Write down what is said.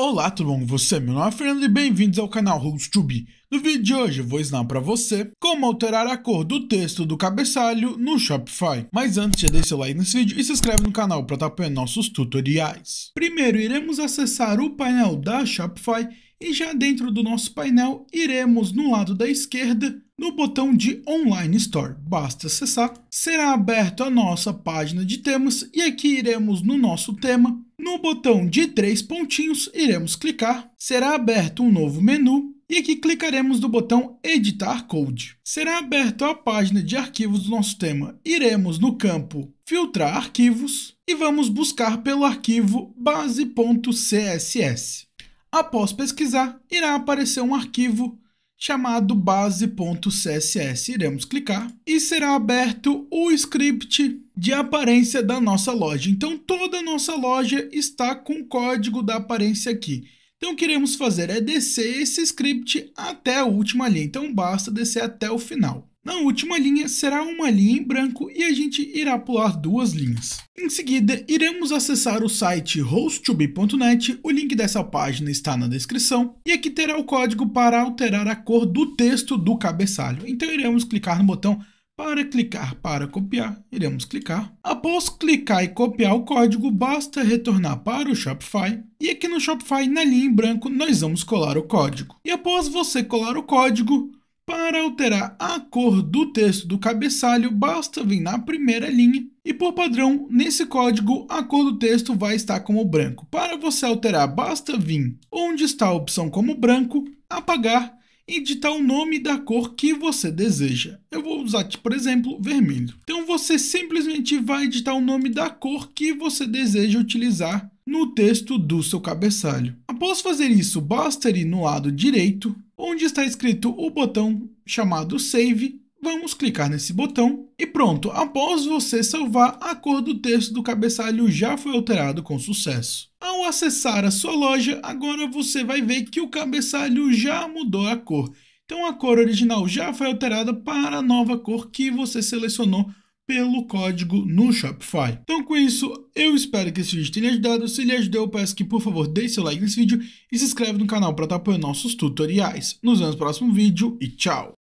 Olá tudo bom com você? Meu nome é Fernando e bem-vindos ao canal Rules No vídeo de hoje vou ensinar para você como alterar a cor do texto do cabeçalho no Shopify. Mas antes já deixa seu like nesse vídeo e se inscreve no canal para estar nossos tutoriais. Primeiro iremos acessar o painel da Shopify e já dentro do nosso painel iremos no lado da esquerda no botão de Online Store. Basta acessar, será aberta a nossa página de temas e aqui iremos no nosso tema no botão de três pontinhos, iremos clicar. Será aberto um novo menu e aqui clicaremos no botão Editar Code. Será aberto a página de arquivos do nosso tema. Iremos no campo Filtrar Arquivos e vamos buscar pelo arquivo base.css. Após pesquisar, irá aparecer um arquivo chamado base.css. Iremos clicar e será aberto o script de aparência da nossa loja. Então toda a nossa loja está com o código da aparência aqui. Então o que iremos fazer é descer esse script até a última linha. Então basta descer até o final. Na última linha será uma linha em branco e a gente irá pular duas linhas. Em seguida, iremos acessar o site hostube.net, o link dessa página está na descrição, e aqui terá o código para alterar a cor do texto do cabeçalho. Então iremos clicar no botão para clicar para copiar, iremos clicar. Após clicar e copiar o código, basta retornar para o Shopify. E aqui no Shopify, na linha em branco, nós vamos colar o código. E após você colar o código, para alterar a cor do texto do cabeçalho, basta vir na primeira linha e por padrão, nesse código, a cor do texto vai estar como branco. Para você alterar, basta vir onde está a opção como branco, apagar e digitar o nome da cor que você deseja. Eu vou usar, aqui, por exemplo, vermelho. Então você simplesmente vai editar o nome da cor que você deseja utilizar no texto do seu cabeçalho. Após fazer isso, basta ir no lado direito onde está escrito o botão chamado Save. Vamos clicar nesse botão e pronto, após você salvar, a cor do texto do cabeçalho já foi alterado com sucesso. Ao acessar a sua loja, agora você vai ver que o cabeçalho já mudou a cor. Então a cor original já foi alterada para a nova cor que você selecionou pelo código no Shopify. Então com isso, eu espero que esse vídeo tenha ajudado. Se ele ajudou, eu peço que por favor deixe seu like nesse vídeo e se inscreve no canal para estar apoiando nossos tutoriais. Nos vemos no próximo vídeo e tchau!